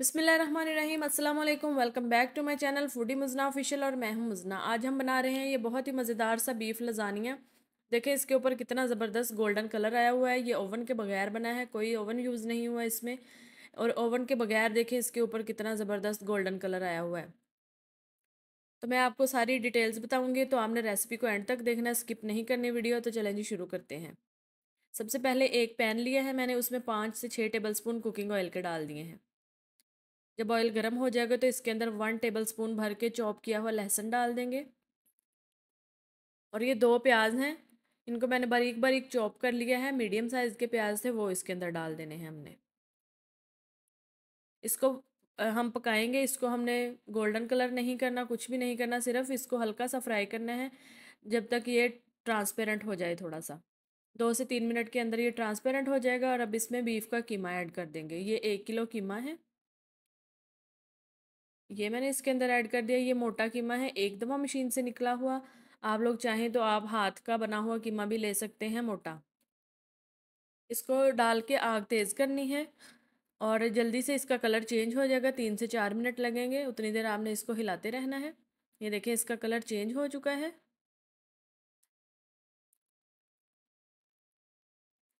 बिसमीम अल्लाम welcome back to my channel foodie मजना ऑफिशियल और मैं हूं मजना आज हम बना रहे हैं ये बहुत ही मज़ेदार सा बीफ लजानिया देखें इसके ऊपर कितना ज़बरदस्त गोल्डन कलर आया हुआ है ये ओवन के बगैर बना है कोई ओवन यूज़ नहीं हुआ इसमें और ओवन के बगैर देखें इसके ऊपर कितना ज़बरदस्त गोल्डन कलर आया हुआ है तो मैं आपको सारी डिटेल्स बताऊँगी तो आपने रेसिपी को एंड तक देखना स्किप नहीं करनी वीडियो तो चलें जी शुरू करते हैं सबसे पहले एक पैन लिया है मैंने उसमें पाँच से छः टेबल स्पून कुकिंग ऑयल के डाल दिए हैं जब ऑयल गर्म हो जाएगा तो इसके अंदर वन टेबल स्पून भर के चॉप किया हुआ लहसुन डाल देंगे और ये दो प्याज हैं इनको मैंने बारीक बारीक चॉप कर लिया है मीडियम साइज़ के प्याज थे वो इसके अंदर डाल देने हैं हमने इसको हम पकाएंगे इसको हमने गोल्डन कलर नहीं करना कुछ भी नहीं करना सिर्फ इसको हल्का सा फ्राई करना है जब तक ये ट्रांसपेरेंट हो जाए थोड़ा सा दो से तीन मिनट के अंदर ये ट्रांसपेरेंट हो जाएगा और अब इसमें बीफ का कीमा ऐड कर देंगे ये एक किलो कीमा है ये मैंने इसके अंदर ऐड कर दिया ये मोटा कीमा है एक दफ़ा मशीन से निकला हुआ आप लोग चाहें तो आप हाथ का बना हुआ कीमा भी ले सकते हैं मोटा इसको डाल के आग तेज़ करनी है और जल्दी से इसका कलर चेंज हो जाएगा तीन से चार मिनट लगेंगे उतनी देर आपने इसको हिलाते रहना है ये देखें इसका कलर चेंज हो चुका है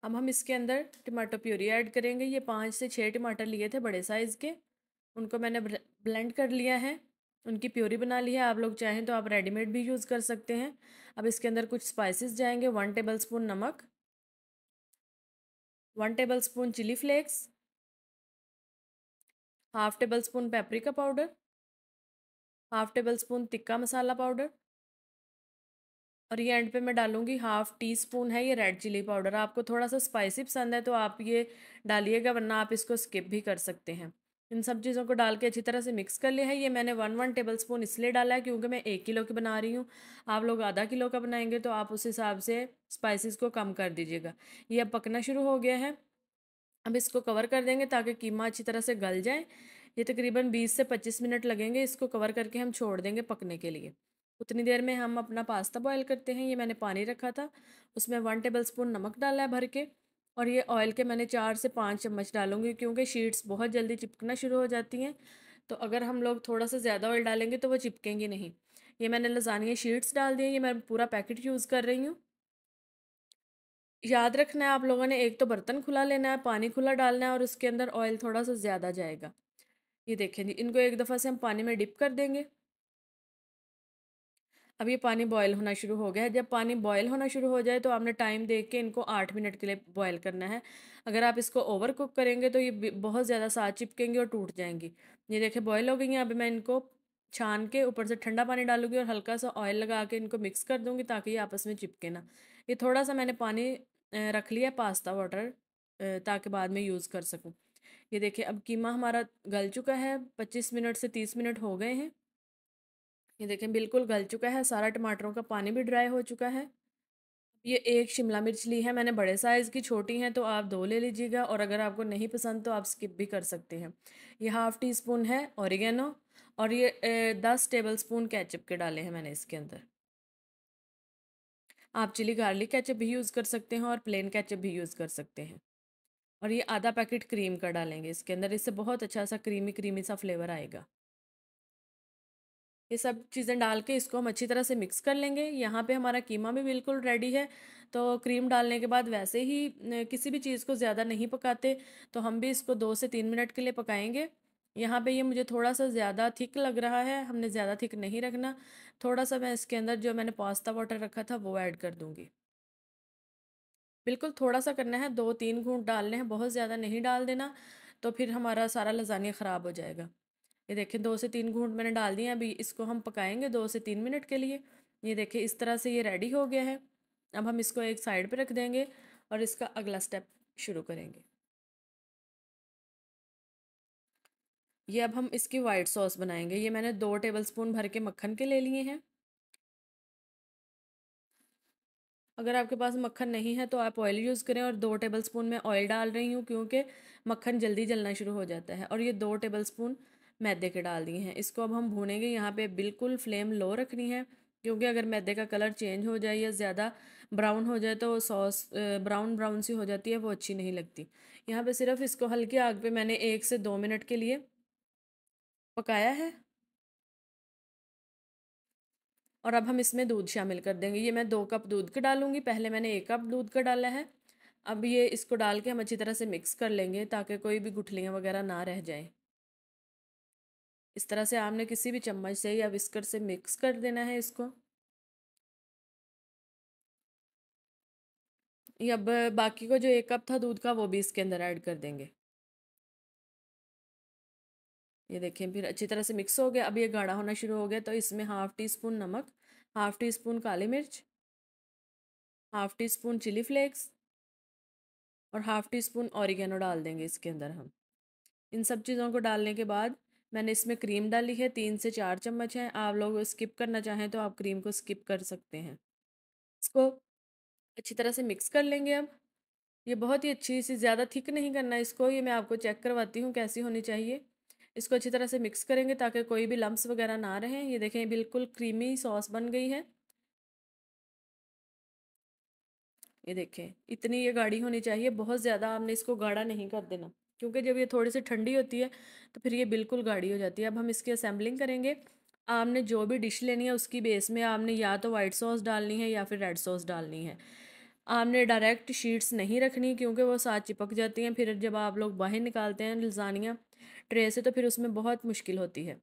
अब हम इसके अंदर टमाटो प्यूरी ऐड करेंगे ये पाँच से छः टमाटर लिए थे बड़े साइज़ के उनको मैंने ब्लेंड कर लिया है उनकी प्योरी बना ली है आप लोग चाहें तो आप रेडीमेड भी यूज़ कर सकते हैं अब इसके अंदर कुछ स्पाइसेस जाएंगे वन टेबल स्पून नमक one tablespoon chilli flakes half tablespoon paprika powder half tablespoon tikka masala powder और ये एंड पे मैं डालूंगी हाफ़ टी स्पून है ये रेड चिली पाउडर आपको थोड़ा सा स्पाइसी पसंद है तो आप ये डालिएगा वरना आप इसको स्किप भी कर सकते हैं इन सब चीज़ों को डाल के अच्छी तरह से मिक्स कर लिया है ये मैंने वन वन टेबल स्पून इसलिए डाला है क्योंकि मैं एक किलो की बना रही हूँ आप लोग आधा किलो का बनाएंगे तो आप उस हिसाब से स्पाइसेस को कम कर दीजिएगा ये अब पकना शुरू हो गया है अब इसको कवर कर देंगे ताकि कीमा अच्छी तरह से गल जाए ये तकरीबन बीस से पच्चीस मिनट लगेंगे इसको कवर करके हम छोड़ देंगे पकने के लिए उतनी देर में हम अपना पास्ता बॉयल करते हैं ये मैंने पानी रखा था उसमें वन टेबल स्पून नमक डाला है भर के और ये ऑयल के मैंने चार से पाँच चम्मच डालूंगी क्योंकि शीट्स बहुत जल्दी चिपकना शुरू हो जाती हैं तो अगर हम लोग थोड़ा सा ज़्यादा ऑयल डालेंगे तो वो चिपकेंगी नहीं ये मैंने लजानिया शीट्स डाल दिए ये मैं पूरा पैकेट यूज़ कर रही हूँ याद रखना है आप लोगों ने एक तो बर्तन खुला लेना है पानी खुला डालना है और उसके अंदर ऑयल थोड़ा सा ज़्यादा जाएगा ये देखें जी इनको एक दफ़ा से हम पानी में डिप कर देंगे अब ये पानी बॉयल होना शुरू हो गया है जब पानी बॉयल होना शुरू हो जाए तो आपने टाइम देख के इनको आठ मिनट के लिए बॉयल करना है अगर आप इसको ओवर कुक करेंगे तो ये बहुत ज़्यादा साथ चिपकेंगी और टूट जाएंगी ये देखें बॉयल हो गई हैं अभी मैं इनको छान के ऊपर से ठंडा पानी डालूंगी और हल्का सा ऑयल लगा के इनको मिक्स कर दूँगी ताकि ये आपस में चिपके ना ये थोड़ा सा मैंने पानी रख लिया पास्ता वाटर ताकि बाद में यूज़ कर सकूँ ये देखिए अब कीमा हमारा गल चुका है पच्चीस मिनट से तीस मिनट हो गए हैं ये देखें बिल्कुल गल चुका है सारा टमाटरों का पानी भी ड्राई हो चुका है ये एक शिमला मिर्च ली है मैंने बड़े साइज़ की छोटी हैं तो आप दो ले लीजिएगा और अगर आपको नहीं पसंद तो आप स्किप भी कर सकते हैं ये हाफ़ टी स्पून है औरिगेनो और ये ए, दस टेबल स्पून कैचअप के डाले हैं मैंने इसके अंदर आप चिली गार्लिक कैचअप भी यूज़ कर सकते हैं और प्लेन कैचअप भी यूज़ कर सकते हैं और ये आधा पैकेट क्रीम का डालेंगे इसके अंदर इससे बहुत अच्छा सा क्रीमी क्रीमी सा फ्लेवर आएगा ये सब चीज़ें डाल के इसको हम अच्छी तरह से मिक्स कर लेंगे यहाँ पे हमारा कीमा भी बिल्कुल रेडी है तो क्रीम डालने के बाद वैसे ही किसी भी चीज़ को ज़्यादा नहीं पकाते तो हम भी इसको दो से तीन मिनट के लिए पकाएंगे यहाँ पे ये मुझे थोड़ा सा ज़्यादा थिक लग रहा है हमने ज़्यादा थिक नहीं रखना थोड़ा सा मैं इसके अंदर जो मैंने पास्ता वाटर रखा था वो ऐड कर दूँगी बिल्कुल थोड़ा सा करना है दो तीन घूंट डालने हैं बहुत ज़्यादा नहीं डाल देना तो फिर हमारा सारा लजानिया ख़राब हो जाएगा ये देखें दो से तीन घूंट मैंने डाल दिए अभी इसको हम पकाएंगे दो से तीन मिनट के लिए ये देखें इस तरह से ये रेडी हो गया है अब हम इसको एक साइड पे रख देंगे और इसका अगला स्टेप शुरू करेंगे ये अब हम इसकी वाइट सॉस बनाएंगे ये मैंने दो टेबलस्पून भर के मक्खन के ले लिए हैं अगर आपके पास मक्खन नहीं है तो आप ऑयल यूज़ करें और दो टेबलस्पून में ऑयल डाल रही हूँ क्योंकि मक्खन जल्दी जलना शुरू हो जाता है और ये दो टेबलस्पून मैदे के डाल दिए हैं इसको अब हम भूनेंगे यहाँ पे बिल्कुल फ्लेम लो रखनी है क्योंकि अगर मैदे का कलर चेंज हो जाए या ज़्यादा ब्राउन हो जाए तो सॉस ब्राउन ब्राउन सी हो जाती है वो अच्छी नहीं लगती यहाँ पे सिर्फ इसको हल्की आग पे मैंने एक से दो मिनट के लिए पकाया है और अब हम इसमें दूध शामिल कर देंगे ये मैं दो कप दूध का डालूंगी पहले मैंने एक कप दूध का डाला है अब ये इसको डाल के हम अच्छी तरह से मिक्स कर लेंगे ताकि कोई भी गुठलियाँ वगैरह ना रह जाएँ इस तरह से आपने किसी भी चम्मच से या विस्कर से मिक्स कर देना है इसको या बाकी को जो एक कप था दूध का वो भी इसके अंदर ऐड कर देंगे ये देखें फिर अच्छी तरह से मिक्स हो गया अब ये गाढ़ा होना शुरू हो गया तो इसमें हाफ़ टी स्पून नमक हाफ़ टी स्पून काली मिर्च half teaspoon chilli flakes और हाफ़ टी स्पून औरिगेनो डाल देंगे इसके अंदर हम इन सब चीज़ों को डालने के बाद मैंने इसमें क्रीम डाली है तीन से चार चम्मच है आप लोग स्किप करना चाहें तो आप क्रीम को स्किप कर सकते हैं इसको अच्छी तरह से मिक्स कर लेंगे अब ये बहुत ही अच्छी सी ज़्यादा थिक नहीं करना इसको ये मैं आपको चेक करवाती हूँ कैसी होनी चाहिए इसको अच्छी तरह से मिक्स करेंगे ताकि कोई भी लम्ब वगैरह ना रहें ये देखें बिल्कुल क्रीमी सॉस बन गई है ये देखें इतनी ये गाढ़ी होनी चाहिए बहुत ज़्यादा आपने इसको गाढ़ा नहीं कर देना क्योंकि जब ये थोड़ी सी ठंडी होती है तो फिर ये बिल्कुल गाढ़ी हो जाती है अब हम इसकी असेंबलिंग करेंगे आपने जो भी डिश लेनी है उसकी बेस में आपने या तो वाइट सॉस डालनी है या फिर रेड सॉस डालनी है आपने डायरेक्ट शीट्स नहीं रखनी क्योंकि वो साथ चिपक जाती हैं फिर जब आप लोग बाहर निकालते हैं लजानिया ट्रे से तो फिर उसमें बहुत मुश्किल होती है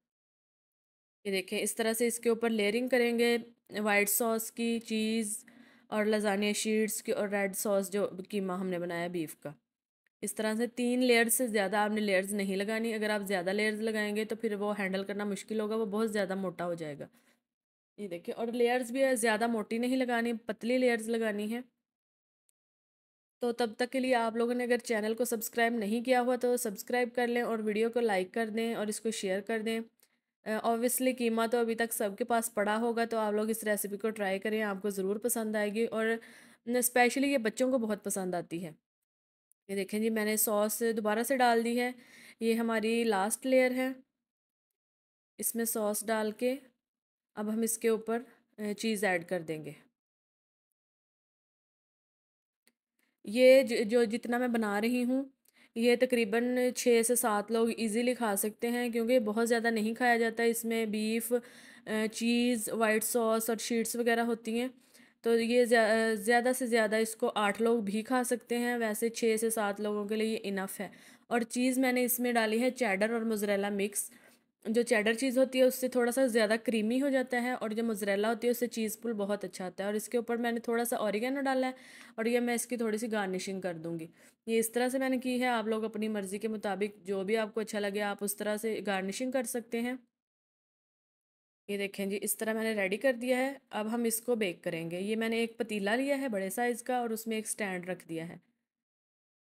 ये देखें इस तरह से इसके ऊपर लेयरिंग करेंगे वाइट सॉस की चीज़ और लजानिया शीट्स की और रेड सॉस जो कीमा हमने बनाया बीफ का इस तरह से तीन लेयर्स से ज़्यादा आपने लेयर्स नहीं लगानी अगर आप ज़्यादा लेयर्स लगाएंगे तो फिर वो हैंडल करना मुश्किल होगा वो बहुत ज़्यादा मोटा हो जाएगा ये देखिए और लेयर्स भी ज़्यादा मोटी नहीं लगानी पतली लेयर्स लगानी है तो तब तक के लिए आप लोगों ने अगर चैनल को सब्सक्राइब नहीं किया हुआ तो सब्सक्राइब कर लें और वीडियो को लाइक कर दें और इसको शेयर कर दें ऑब्वियसली कीमा तो अभी तक सबके पास पड़ा होगा तो आप लोग इस रेसिपी को ट्राई करें आपको ज़रूर पसंद आएगी और स्पेशली ये बच्चों को बहुत पसंद आती है ये देखें जी मैंने सॉस दोबारा से डाल दी है ये हमारी लास्ट लेयर है इसमें सॉस डाल के अब हम इसके ऊपर चीज़ ऐड कर देंगे ये जो जितना मैं बना रही हूँ ये तकरीबन छः से सात लोग इजीली खा सकते हैं क्योंकि बहुत ज़्यादा नहीं खाया जाता इसमें बीफ चीज़ वाइट सॉस और शीट्स वगैरह होती हैं तो ये ज़्यादा से ज़्यादा इसको आठ लोग भी खा सकते हैं वैसे छः से सात लोगों के लिए ये इनफ है और चीज़ मैंने इसमें डाली है चैडर और मुजरेला मिक्स जो चैडर चीज़ होती है उससे थोड़ा सा ज़्यादा क्रीमी हो जाता है और जो मुजरेला होती है उससे चीज़ पुल बहुत अच्छा आता है और इसके ऊपर मैंने थोड़ा सा ऑरिगेनो डाला है और ये मैं इसकी थोड़ी सी गार्निशिंग कर दूँगी ये इस तरह से मैंने की है आप लोग अपनी मर्ज़ी के मुताबिक जो भी आपको अच्छा लगे आप उस तरह से गार्निशिंग कर सकते हैं ये देखें जी इस तरह मैंने रेडी कर दिया है अब हम इसको बेक करेंगे ये मैंने एक पतीला लिया है बड़े साइज़ का और उसमें एक स्टैंड रख दिया है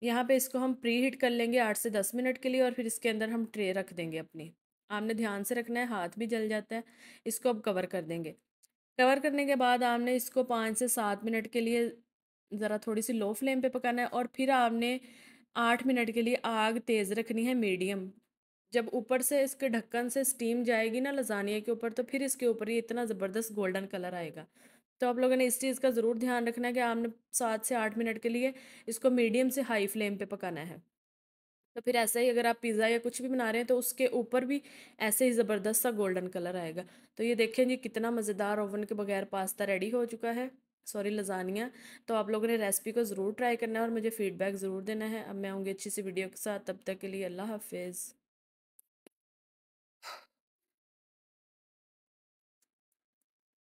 यहाँ पे इसको हम प्री हीट कर लेंगे आठ से दस मिनट के लिए और फिर इसके अंदर हम ट्रे रख देंगे अपनी आपने ध्यान से रखना है हाथ भी जल जाता है इसको अब कवर कर देंगे कवर करने के बाद आपने इसको पाँच से सात मिनट के लिए ज़रा थोड़ी सी लो फ्लेम पे पकाना है और फिर आपने आठ मिनट के लिए आग तेज़ रखनी है मीडियम जब ऊपर से इसके ढक्कन से स्टीम जाएगी ना लजानिया के ऊपर तो फिर इसके ऊपर ही इतना ज़बरदस्त गोल्डन कलर आएगा तो आप लोगों ने इस चीज़ का ज़रूर ध्यान रखना है कि आपने सात से आठ मिनट के लिए इसको मीडियम से हाई फ्लेम पे पकाना है तो फिर ऐसा ही अगर आप पिज़्ज़ा या कुछ भी बना रहे हैं तो उसके ऊपर भी ऐसे ही ज़बरदस्त सा गोल्डन कलर आएगा तो ये देखें जी कितना मज़ेदार ओवन के बगैर पास्ता रेडी हो चुका है सॉरी लजानिया तो आप लोगों ने रेसिपी को ज़रूर ट्राई करना है और मुझे फीडबैक ज़रूर देना है अब मैं आऊँगी अच्छी सी वीडियो के साथ तब तक के लिए अल्लाह हाफिज़